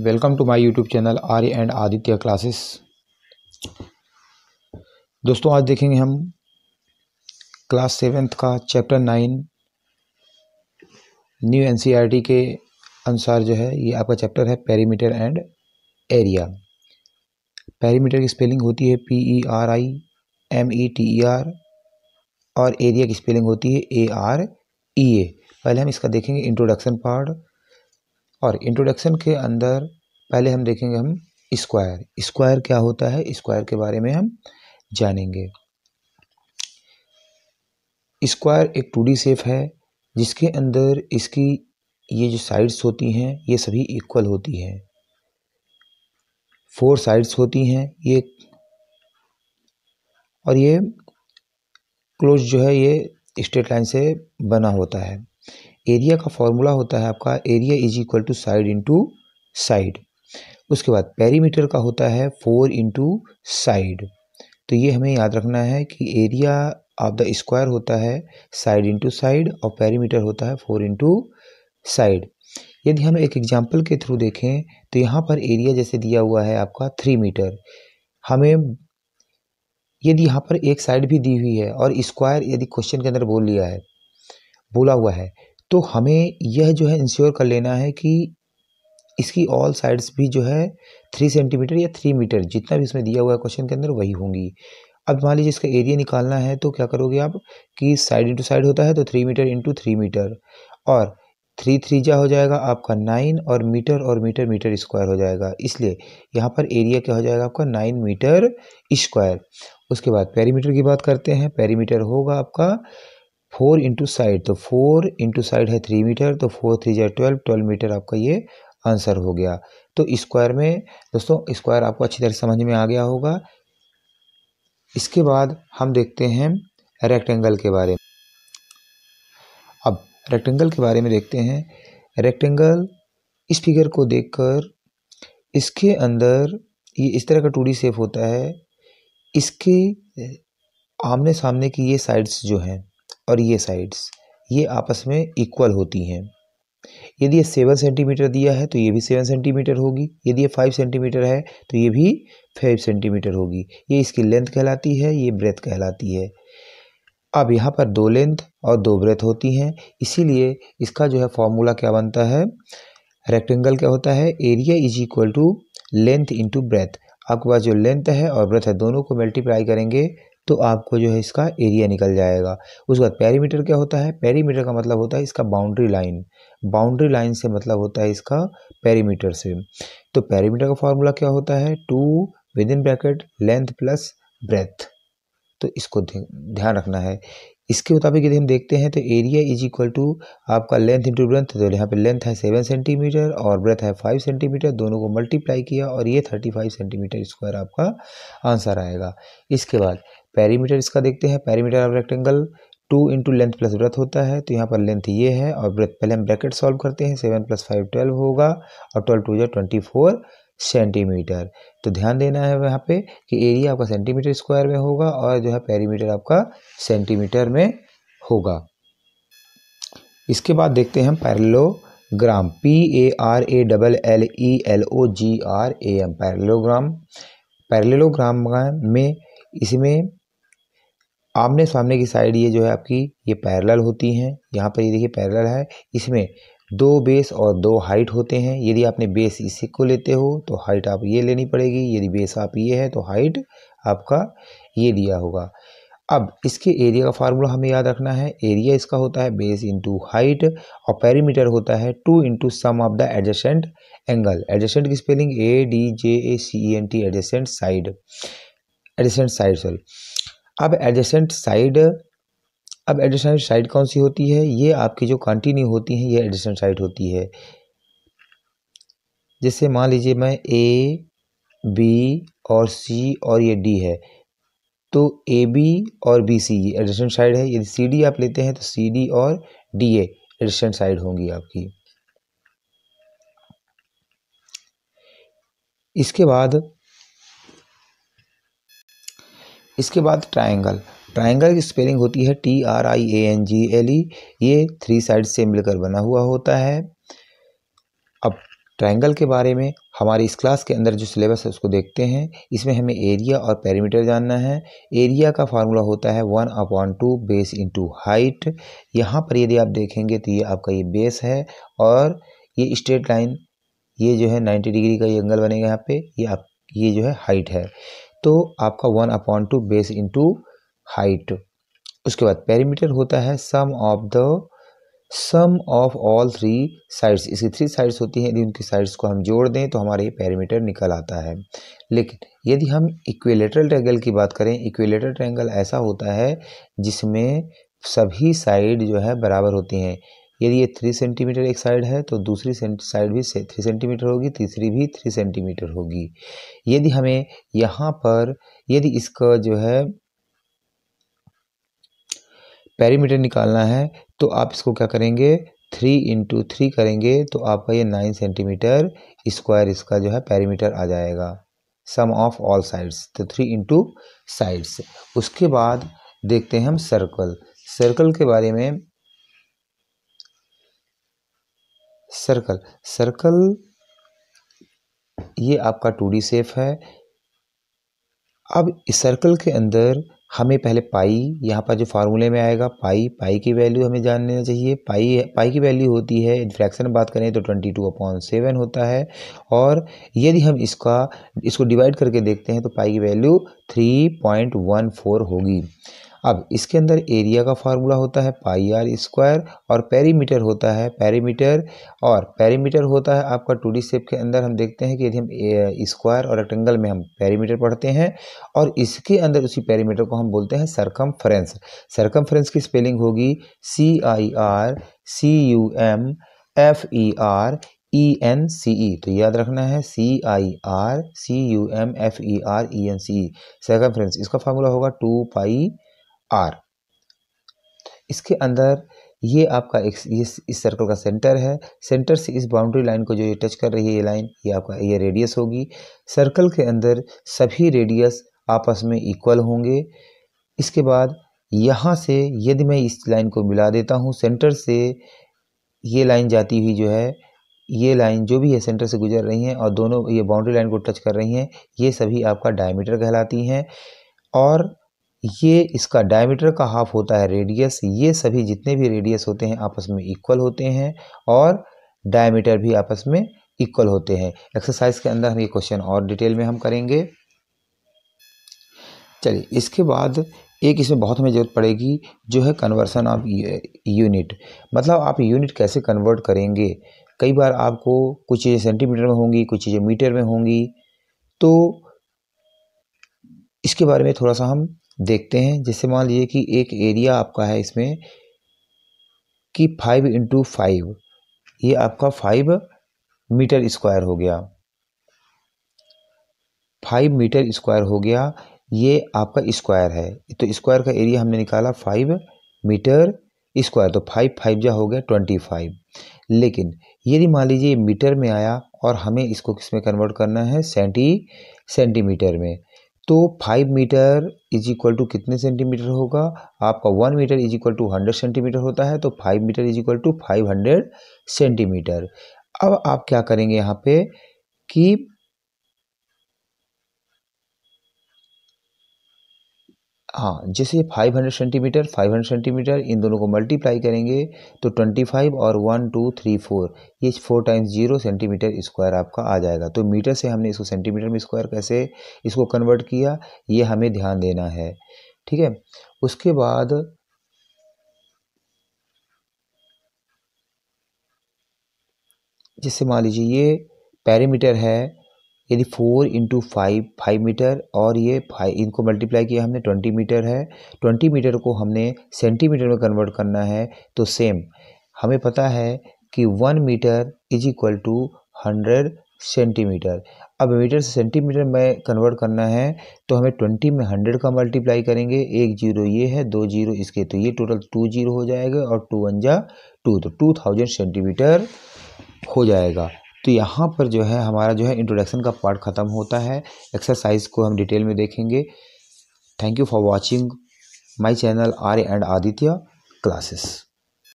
welcome to my YouTube channel Arya and Aditya classes दोस्तों आज देखेंगे हम क्लास सेवेंथ का चैप्टर नाइन न्यू एनसीईआरटी के अनुसार जो है ये आपका चैप्टर है पेरीमीटर एंड एरिया पेरीमीटर की स्पेलिंग होती है P E R I M E T E R और एरिया की स्पेलिंग होती है ए आर ई ए पहले हम इसका देखेंगे इंट्रोडक्शन पार्ट और इंट्रोडक्शन के अंदर पहले हम देखेंगे हम स्क्वायर स्क्वायर क्या होता है स्क्वायर के बारे में हम जानेंगे स्क्वायर एक टू डी सेफ है जिसके अंदर इसकी ये जो साइड्स होती हैं ये सभी इक्वल होती हैं फोर साइड्स होती हैं ये और ये क्लोज जो है ये स्ट्रेट लाइन से बना होता है एरिया का फॉर्मूला होता है आपका area is equal to side into side उसके बाद पेरीमीटर का होता है फोर इंटू साइड तो ये हमें याद रखना है कि एरिया ऑफ द स्क्वायर होता है साइड इंटू साइड और पेरीमीटर होता है फोर इंटू साइड यदि हम एक एग्जाम्पल के थ्रू देखें तो यहाँ पर एरिया जैसे दिया हुआ है आपका थ्री मीटर हमें यदि यहाँ पर एक साइड भी दी हुई है और स्क्वायर यदि क्वेश्चन के अंदर बोल लिया है बोला हुआ है तो हमें यह जो है इंश्योर कर लेना है कि इसकी ऑल साइड्स भी जो है थ्री सेंटीमीटर या थ्री मीटर जितना भी इसमें दिया हुआ है क्वेश्चन के अंदर वही होंगी अब मान लीजिए इसका एरिया निकालना है तो क्या करोगे आप कि साइड इंटू साइड होता है तो three metre into three metre और थ्री थ्री जा हो जाएगा आपका नाइन और मीटर और मीटर मीटर स्क्वायर हो जाएगा इसलिए यहाँ पर एरिया क्या हो जाएगा आपका नाइन मीटर स्क्वायर उसके बाद पेरीमीटर की बात करते हैं पेरीमीटर होगा आपका फोर इंटू साइड तो फोर इंटू साइड है थ्री मीटर तो फोर थ्री जै ट्वेल्व ट्वेल्व मीटर आपका ये आंसर हो गया तो स्क्वायर में दोस्तों स्क्वायर आपको अच्छी तरह समझ में आ गया होगा इसके बाद हम देखते हैं रेक्टेंगल के बारे में अब रेक्टेंगल के बारे में देखते हैं रेक्टेंगल इस फिगर को देखकर इसके अंदर ये इस तरह का टू शेप होता है इसके आमने सामने की ये साइड्स जो हैं और ये साइड्स ये आपस में इक्वल होती हैं यदि ये सेवन सेंटीमीटर दिया है तो ये भी सेवन सेंटीमीटर होगी यदि ये फाइव सेंटीमीटर है तो ये भी फाइव सेंटीमीटर होगी ये इसकी लेंथ कहलाती है ये ब्रेथ कहलाती है अब यहाँ पर दो लेंथ और दो ब्रेथ होती हैं इसीलिए इसका जो है फॉर्मूला क्या बनता है रेक्टेंगल क्या होता है area is equal to length into breadth आपके पास जो लेंथ है और ब्रेथ है दोनों को मल्टीप्लाई करेंगे तो आपको जो है इसका एरिया निकल जाएगा उसके बाद पैरीमीटर क्या होता है पैरीमीटर का मतलब होता है इसका बाउंड्री लाइन बाउंड्री लाइन से मतलब होता है इसका पैरीमीटर से तो पैरीमीटर का फॉर्मूला क्या होता है two with in bracket length plus breadth तो इसको ध्यान रखना है इसके मुताबिक यदि हम देखते हैं तो एरिया इज इक्वल टू आपका लेंथ इंटू ब्रेथ तो यहाँ पे लेंथ है सेवन सेंटीमीटर और ब्रेथ है फाइव सेंटीमीटर दोनों को मल्टीप्लाई किया और ये थर्टी फाइव सेंटीमीटर स्क्वायर आपका आंसर आएगा इसके बाद पैरीमीटर इसका देखते हैं perimeter of rectangle two into length plus breadth होता है तो यहाँ पर लेंथ ये है और ब्रथ पहले हम ब्रैकेट सॉल्व करते हैं सेवन प्लस फाइव ट्वेल्व होगा और ट्वेल्व टू जो ट्वेंटी फोर सेंटीमीटर तो ध्यान देना है यहाँ पे कि एरिया आपका सेंटीमीटर स्क्वायर में होगा और जो है पैरीमीटर आपका सेंटीमीटर में होगा इसके बाद देखते हैं हम parallelogram P A R A double L E L O G R A M parallelogram parallelogram में इसमें आमने सामने की साइड ये जो है आपकी ये पैरेलल होती हैं यहाँ पर ये देखिए पैरेलल है इसमें दो बेस और दो हाइट होते हैं यदि आपने बेस इसी को लेते हो तो हाइट आप ये लेनी पड़ेगी यदि बेस आप ये है तो हाइट आपका ये लिया होगा अब इसके एरिया का फार्मूला हमें याद रखना है एरिया इसका होता है बेस इंटू हाइट और पैरीमीटर होता है two into sum of the adjacent angle adjacent की spelling A D J A C N T adjacent side adjacent side sorry अब एडजेंट साइड अब एडजेंट साइड कौन सी होती है ये आपकी जो कंटिन्यू होती है ये एडजेंट साइड होती है जैसे मान लीजिए मैं ए बी और सी और ये डी है तो ए बी और बी सी ये एडजेंट साइड है यदि सी डी आप लेते हैं तो सी डी और डी ए साइड होंगी आपकी इसके बाद इसके बाद ट्राइंगल ट्राइंगल की स्पेलिंग होती है T R I A N G L E ये थ्री साइड से मिलकर बना हुआ होता है अब ट्राइंगल के बारे में हमारे इस क्लास के अंदर जो सिलेबस है उसको देखते हैं इसमें हमें एरिया और पैरामीटर जानना है एरिया का फार्मूला होता है one upon two base into height यहाँ पर यदि आप देखेंगे तो ये आपका ये बेस है और ये स्ट्रेट लाइन ये जो है नाइन्टी डिग्री का ये एंगल बनेगा यहाँ पे ये आप ये जो है हाइट है तो आपका one upon two base into height उसके बाद पेरीमीटर होता है sum of the sum of all three sides इसकी थ्री साइड्स होती हैं यदि उनकी साइड्स को हम जोड़ दें तो हमारा ये पैरामीटर निकल आता है लेकिन यदि हम इक्वेलेटरल ट्रैंगल की बात करें इक्वेलेटरल ट्रैंगल ऐसा होता है जिसमें सभी साइड जो है बराबर होती हैं यदि ये थ्री सेंटीमीटर एक साइड है तो दूसरी साइड भी से थ्री सेंटीमीटर होगी तीसरी भी थ्री सेंटीमीटर होगी यदि हमें यहाँ पर यदि इसका जो है पैरीमीटर निकालना है तो आप इसको क्या करेंगे थ्री इंटू थ्री करेंगे तो आपका ये नाइन सेंटीमीटर स्क्वायर इसका जो है पैरीमीटर आ जाएगा सम ऑफ ऑल साइड्स तो थ्री इंटू साइड्स उसके बाद देखते हैं हम सर्कल सर्कल के बारे में सर्कल सर्कल ये आपका टू डी सेफ है अब इस सर्कल के अंदर हमें पहले पाई यहाँ पर जो फार्मूले में आएगा पाई पाई की वैल्यू हमें जान लेना चाहिए पाई पाई की वैल्यू होती है फ्रैक्शन बात करें तो ट्वेंटी टू अपॉन सेवन होता है और यदि हम इसका इसको डिवाइड करके देखते हैं तो पाई की value three point one four होगी अब इसके अंदर एरिया का फार्मूला होता है पाई आर स्क्वायर और पेरीमीटर होता है पेरीमीटर और पेरीमीटर होता है आपका टू डी सेप के अंदर हम देखते हैं कि यदि हम स्क्वायर और रेक्टेंगल में हम पेरीमीटर पढ़ते हैं और इसके अंदर उसी पेरीमीटर को हम बोलते हैं सरकम फ्रेंस सरकम फ्रेंस की स्पेलिंग होगी C I R C U M F E R E N C E तो याद रखना है C I R C U M F E R E N C E circumference इसका फार्मूला होगा टू पाई आर इसके अंदर ये आपका एक ये इस सर्कल का सेंटर है सेंटर से इस बाउंड्री लाइन को जो ये टच कर रही है ये लाइन ये आपका ये रेडियस होगी सर्कल के अंदर सभी रेडियस आपस में इक्वल होंगे इसके बाद यहाँ से यदि मैं इस लाइन को मिला देता हूँ सेंटर से ये लाइन जाती हुई जो है ये लाइन जो भी है सेंटर से गुजर रही हैं और दोनों ये बाउंड्री लाइन को टच कर रही हैं ये सभी आपका डायमीटर कहलाती हैं और ये इसका डायमीटर का हाफ होता है रेडियस ये सभी जितने भी रेडियस होते हैं आपस में इक्वल होते हैं और डायमीटर भी आपस में इक्वल होते हैं एक्सरसाइज के अंदर हम ये क्वेश्चन और डिटेल में हम करेंगे चलिए इसके बाद एक इसमें बहुत हमें ज़रूरत पड़ेगी जो है कन्वर्सन ऑफ यूनिट मतलब आप यूनिट कैसे कन्वर्ट करेंगे कई बार आपको कुछ चीज़ें सेंटीमीटर में होंगी कुछ चीज़ें मीटर में होंगी तो इसके बारे में थोड़ा सा हम देखते हैं जैसे मान लीजिए कि एक एरिया आपका है इसमें कि फाइव इंटू फाइव ये आपका फाइव मीटर स्क्वायर हो गया फाइव मीटर स्क्वायर हो गया ये आपका स्क्वायर है तो स्क्वायर का एरिया हमने निकाला फाइव मीटर स्क्वायर तो फाइव फाइव जहाँ हो गया ट्वेंटी फाइव लेकिन यदि मान लीजिए मीटर में आया और हमें इसको किस में कन्वर्ट करना है सेंटी सेंटीमीटर में तो five metre is equal to कितने सेंटीमीटर होगा आपका one metre is equal to hundred centimetre होता है तो five metre is equal to five hundred centimetre अब आप क्या करेंगे यहाँ पे कि हाँ जैसे five hundred centimetre five hundred centimetre इन दोनों को मल्टीप्लाई करेंगे तो ट्वेंटी फाइव और वन टू थ्री फोर ये four times zero centimetre square आपका आ जाएगा तो मीटर से हमने इसको सेंटीमीटर में स्क्वायर कैसे इसको कन्वर्ट किया ये हमें ध्यान देना है ठीक है उसके बाद जैसे मान लीजिए ये पैरीमीटर है यदि four into five five metre और ये फाइव इनको मल्टीप्लाई किया हमने ट्वेंटी मीटर है ट्वेंटी मीटर को हमने सेंटीमीटर में कन्वर्ट करना है तो सेम हमें पता है कि one metre is equal to hundred centimetre अब मीटर से सेंटीमीटर में कन्वर्ट करना है तो हमें ट्वेंटी में हंड्रेड का मल्टीप्लाई करेंगे एक जीरो ये है दो जीरो इसके तो ये टोटल टू जीरो हो जाएगा और टू वन जा टू तो टू थाउजेंड सेंटीमीटर हो जाएगा तो यहाँ पर जो है हमारा जो है इंट्रोडक्शन का पार्ट ख़त्म होता है एक्सरसाइज को हम डिटेल में देखेंगे thank you for watching my channel Arya and Aditya classes